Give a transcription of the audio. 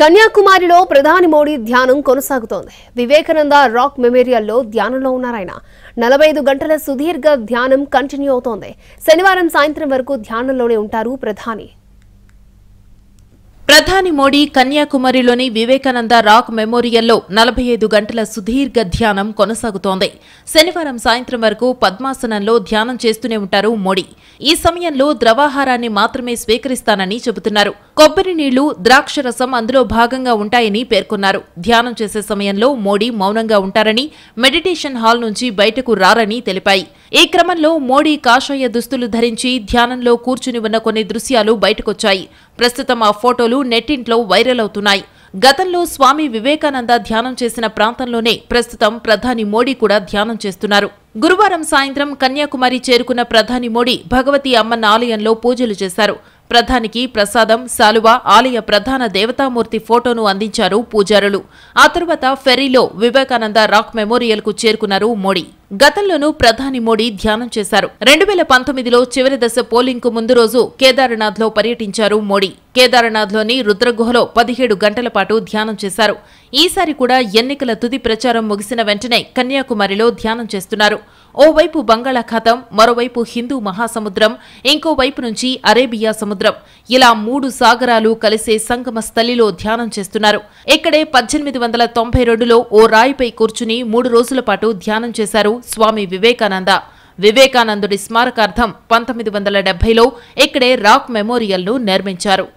కన్యాకుమారిలో ప్రధాని మోడీ ధ్యానం కొనసాగుతోంది వివేకానంద రాక్ మెమోరియల్లో ధ్యానంలో ఉన్నారాయన నలభై ఐదు గంటల సుదీర్ఘ ధ్యానం కంటిన్యూ అవుతోంది శనివారం సాయంత్రం వరకు ధ్యానంలోనే ఉంటారు ప్రధాని ప్రధాని మోడీ కన్యాకుమారిలోని వివేకానంద రాక్ మెమోరియల్లో నలభై ఐదు గంటల సుదీర్ఘ ధ్యానం కొనసాగుతోంది శనివారం సాయంత్రం వరకు పద్మాసనంలో ధ్యానం చేస్తూనే ఉంటారు మోడీ ఈ సమయంలో ద్రవాహారాన్ని మాత్రమే స్వీకరిస్తానని చెబుతున్నారు కొబ్బరి నీళ్లు ద్రాక్ష రసం అందులో భాగంగా ఉంటాయని పేర్కొన్నారు ధ్యానం చేసే సమయంలో మోడీ మౌనంగా ఉంటారని మెడిటేషన్ హాల్ నుంచి బయటకు రారని తెలిపాయి ఈ క్రమంలో మోడీ కాషాయ దుస్తులు ధరించి ధ్యానంలో కూర్చుని ఉన్న కొన్ని దృశ్యాలు బయటకొచ్చాయి ప్రస్తుతం ఆ ఫోటోలు నెట్టింట్లో వైరల్ అవుతున్నాయి గతంలో స్వామి వివేకానంద ధ్యానం చేసిన ప్రాంతంలోనే ప్రస్తుతం ప్రధాని మోడీ కూడా ధ్యానం చేస్తున్నారు గురువారం సాయంత్రం కన్యాకుమారి చేరుకున్న ప్రధాని మోడీ భగవతి అమ్మన్న ఆలయంలో పూజలు చేశారు ప్రధానికి ప్రసాదం శాలువ ఆలయ ప్రధాన దేవతామూర్తి ఫోటోను అందించారు పూజారులు ఆ తర్వాత ఫెర్రీలో వివేకానంద రాక్ మెమోరియల్కు చేరుకున్నారు మోడీ గతంలోనూ ప్రధాని మోడీ ధ్యానం చేశారు రెండు వేల పంతొమ్మిదిలో చివరి దశ పోలింగ్ కు ముందు రోజు కేదార్నాథ్ లో పర్యటించారు మోడీ కేదార్నాథ్ లోని రుద్రగుహలో పదిహేడు గంటల పాటు ధ్యానం చేశారు ఈసారి కూడా ఎన్నికల తుది ప్రచారం ముగిసిన వెంటనే కన్యాకుమారిలో ధ్యానం చేస్తున్నారు ఓవైపు బంగాళాఖాతం మరోవైపు హిందూ మహాసముద్రం ఇంకోవైపు నుంచి అరేబియా సముద్రం ఇలా మూడు సాగరాలు కలిసే సంగమ స్థలిలో ధ్యానం చేస్తున్నారు ఇక్కడే పద్దెనిమిది వందల తొంభై రెండులో ఓ రాయిపై కూర్చుని మూడు రోజుల పాటు ధ్యానం చేశారు స్వామి వివేకానంద వివేకానందుడి స్మారకార్థం పంతొమ్మిది వందల డెబ్బైలో ఇక్కడే రాక్ మెమోరియల్ను నిర్మించారు